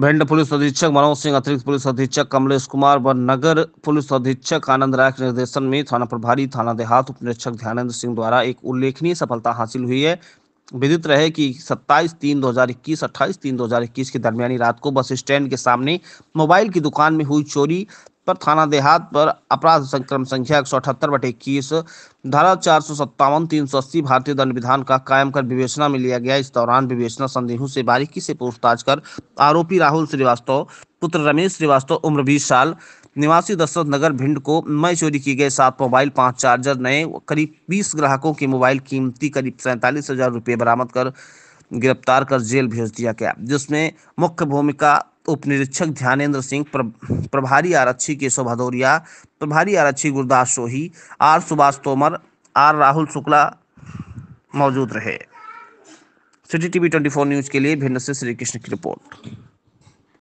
Bhind police अधीक्षक मनोज सिंह अतिरिक्त police अधीक्षक कमलेश कुमार व नगर पुलिस अधीक्षक आनंद राय के निर्देशन में थाना प्रभारी थाना देहात उप निरीक्षक ध्यानेन्द्र सिंह द्वारा एक उल्लेखनीय सफलता हासिल हुई है विदित रहे कि 27 तीन 2021 28 तीन 2021 के दरमियानी रात को बस स्टैंड के सामने मोबाइल की दुकान में हुई चोरी पर थाना देहात पर अपराध संक्रम संख्या एक सौ अठहत्तर बटे इक्कीस धारा चार सौ सत्तावन तीन सौ अस्सी भारतीय दंड विधान का कायम कर विवेचना में लिया गया इस दौरान विवेचना संदेहों से बारीकी से पूछताछ कर आरोपी राहुल श्रीवास्तव पुत्र रमेश श्रीवास्तव उम्र बीस साल निवासी दशरथ नगर भिंड को मई चोरी की गए सात मोबाइल पांच चार्जर नए करीब बीस ग्राहकों के मोबाइल कीमती करीब सैंतालीस हजार रुपये बरामद कर गिरफ्तार कर जेल भेज दिया गया जिसमें मुख्य भूमिका उप निरीक्षक ध्यानेन्द्र सिंह प्रभारी आरक्षी केशव भदौरिया प्रभारी आरक्षी गुरदास सोही आर सुभाष तोमर आर राहुल शुक्ला मौजूद रहे city TV twenty four news के लिए भिन्न से श्री कृष्ण की रिपोर्ट